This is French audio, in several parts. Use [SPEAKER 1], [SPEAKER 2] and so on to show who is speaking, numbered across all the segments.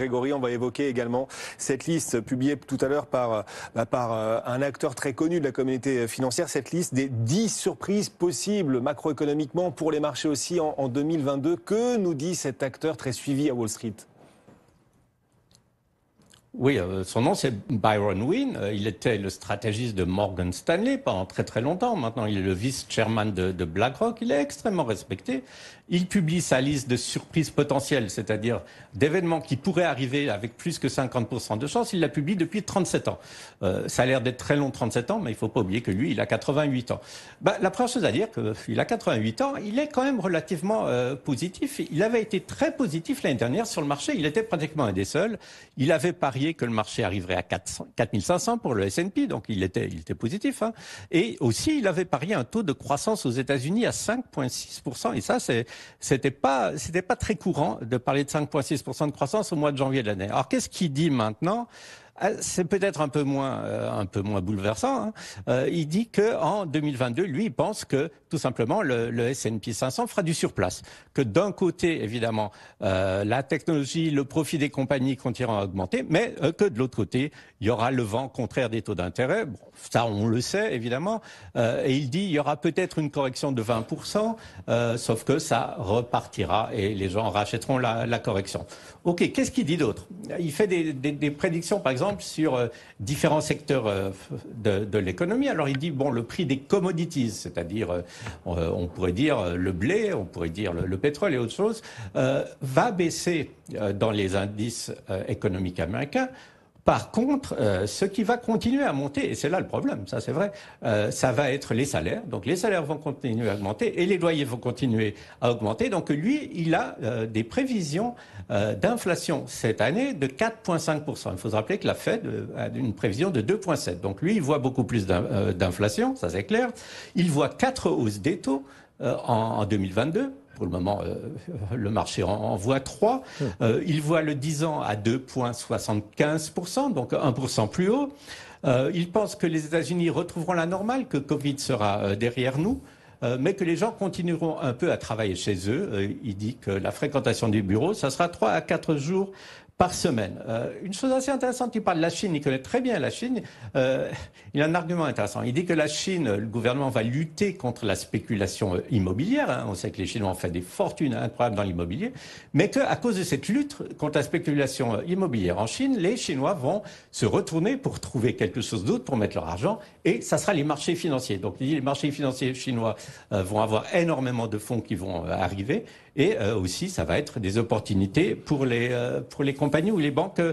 [SPEAKER 1] Grégory, on va évoquer également cette liste publiée tout à l'heure par, bah, euh, un acteur très connu de la communauté financière, cette liste des 10 surprises possibles macroéconomiquement pour les marchés aussi en, en 2022. Que nous dit cet acteur très suivi à Wall Street
[SPEAKER 2] oui, euh, son nom c'est Byron Wynne. Euh, il était le stratégiste de Morgan Stanley pendant très très longtemps. Maintenant, il est le vice-chairman de, BlackRock. Il est extrêmement respecté. Il publie sa liste de surprises potentielles, c'est-à-dire d'événements qui pourraient arriver avec plus que 50% de chance. Il la publie depuis 37 ans. Euh, ça a l'air d'être très long, 37 ans, mais il ne faut pas oublier que lui, il a 88 ans. Bah, la première chose à dire, qu'il a 88 ans, il est quand même relativement positif. Il avait été très positif l'année dernière sur le marché. Il était pratiquement un des seuls. Il avait parié que le marché arriverait à 4 4500 pour le S&P, donc il était, positif. Hein. Et aussi, il avait parié un taux de croissance aux États-Unis à 5,6%. Et ça, c'était pas, c'était pas très courant de parler de 5,6% de croissance au mois de janvier de l'année. Alors qu'est-ce qu'il dit maintenant ah, c'est peut-être un peu moins, euh, un peu moins bouleversant. Hein. Euh, il dit que en 2022, lui, il pense que tout simplement le, S&P 500 fera du surplace. Que d'un côté, évidemment, euh, la technologie, le profit des compagnies continueront à augmenter, mais que de l'autre côté, il y aura le vent contraire des taux d'intérêt. ça, on le sait évidemment. et il dit, il y aura peut-être une correction de 20 sauf que ça repartira et les gens rachèteront la, correction. Ok, qu'est-ce qu'il dit d'autre Il fait des prédictions, par exemple sur euh, différents secteurs euh, de, l'économie. Alors il dit, bon, le prix des commodities, c'est-à-dire, euh, on pourrait dire le blé, on pourrait dire le, le pétrole et autres choses, va baisser dans les indices économiques américains par contre, euh, ce qui va continuer à monter, et c'est là le problème, ça c'est vrai, euh, ça va être les salaires. Donc les salaires vont continuer à augmenter et les loyers vont continuer à augmenter. Donc lui, il a euh, des prévisions d'inflation cette année de 4,5%. Il faut se rappeler que la Fed a une prévision de 2,7%. Donc lui, il voit beaucoup plus d'inflation, ça c'est clair. Il voit quatre hausses des taux. Euh, en, 2022. Pour le moment, euh, le marché en, voit 3. Mmh. Euh, il voit le 10 ans à 2,75%, donc 1% plus haut. il pense que les États-Unis retrouveront la normale, que Covid sera derrière nous. mais que les gens continueront un peu à travailler chez eux. il dit que la fréquentation du bureau, ça sera 3 à 4 jours par semaine. Euh, une chose assez intéressante, il parle de la Chine, il connaît très bien la Chine. Euh, il a un argument intéressant. Il dit que la Chine, le gouvernement va lutter contre la spéculation euh, immobilière. Hein. On sait que les Chinois ont fait des fortunes hein, incroyables dans l'immobilier, mais qu'à cause de cette lutte contre la spéculation euh, immobilière en Chine, les Chinois vont se retourner pour trouver quelque chose d'autre pour mettre leur argent, et ça sera les marchés financiers. Donc il dit les marchés financiers chinois vont avoir énormément de fonds qui vont arriver, et aussi ça va être des opportunités pour les pour les compagnies compagnies ou les banques euh,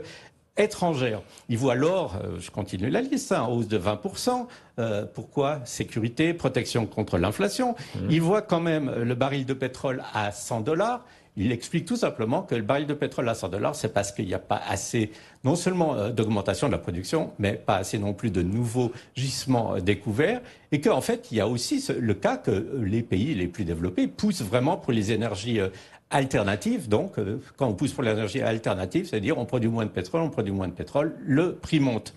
[SPEAKER 2] étrangères. Il voit l'or, euh, je continue la liste, en hein, hausse de 20%. Euh, pourquoi Sécurité, protection contre l'inflation. ils mmh. Il voit quand même le baril de pétrole à 100 dollars. Il explique tout simplement que le baril de pétrole à 100 dollars, c'est parce qu'il n'y a pas assez, non seulement d'augmentation de la production, mais pas assez non plus de nouveaux gisements découverts. Et qu'en fait, il y a aussi le cas que les pays les plus développés poussent vraiment pour les énergies alternative, donc, euh, quand on pousse pour l'énergie alternative, c'est-à-dire on produit moins de pétrole, on produit moins de pétrole, le prix monte.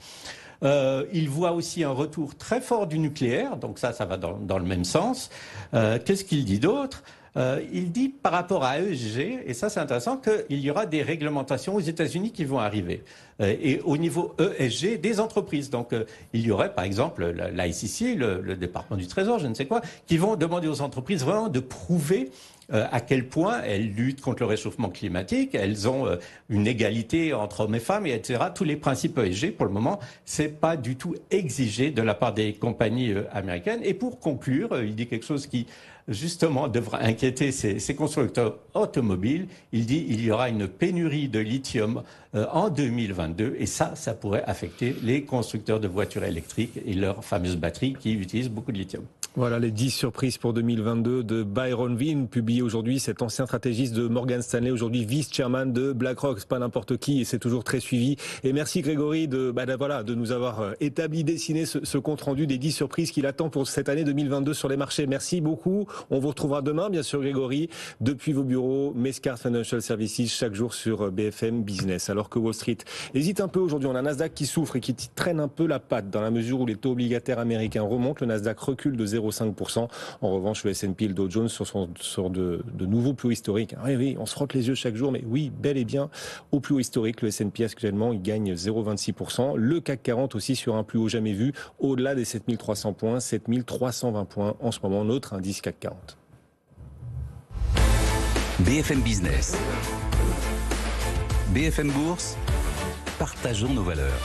[SPEAKER 2] Euh, il voit aussi un retour très fort du nucléaire, donc ça, ça va dans, le même sens. Euh, qu'est-ce qu'il dit d'autre euh, il dit par rapport à ESG, et ça c'est intéressant, qu'il y aura des réglementations aux États-Unis qui vont arriver. Euh, et au niveau ESG, des entreprises. Donc euh, il y aurait par exemple la, le, département du Trésor, je ne sais quoi, qui vont demander aux entreprises vraiment de prouver à quel point elles luttent contre le réchauffement climatique, elles ont une égalité entre hommes et femmes, etc. Tous les principes ESG, pour le moment, c'est pas du tout exigé de la part des compagnies américaines. Et pour conclure, il dit quelque chose qui justement, devra inquiéter ces, constructeurs automobiles. Il dit il y aura une pénurie de lithium euh, en 2022 et ça, ça pourrait affecter les constructeurs de voitures électriques et leurs fameuses batteries qui utilisent beaucoup de lithium.
[SPEAKER 1] Voilà les 10 surprises pour 2022 de Byron Vin, publié aujourd'hui, cet ancien stratégiste de Morgan Stanley, aujourd'hui vice-chairman de BlackRock. C'est pas n'importe qui et c'est toujours très suivi. Et merci Grégory de, bah, voilà, de nous avoir euh, établi, dessiné ce, compte-rendu des 10 surprises qu'il attend pour cette année 2022 sur les marchés. Merci beaucoup. On vous retrouvera demain, bien sûr Grégory, depuis vos bureaux, Mescar Financial Services, chaque jour sur euh, BFM Business. Alors que Wall Street hésite un peu aujourd'hui, on a Nasdaq qui souffre et qui traîne un peu la patte dans la mesure où les taux obligataires américains remontent, le Nasdaq recule de 0,5%. En revanche, le S&P et le Dow Jones sont sur, son de, de, nouveaux plus hauts historiques. Ah oui, on se frotte les yeux chaque jour, mais oui, bel et bien, au plus haut historique, le S&P actuellement, il gagne 0,26%. Le CAC 40 aussi sur un plus haut jamais vu, au-delà des 7300 points, 7320 points en ce moment, notre indice CAC 40. BFM Business. BFM Bourse,
[SPEAKER 2] partageons nos valeurs.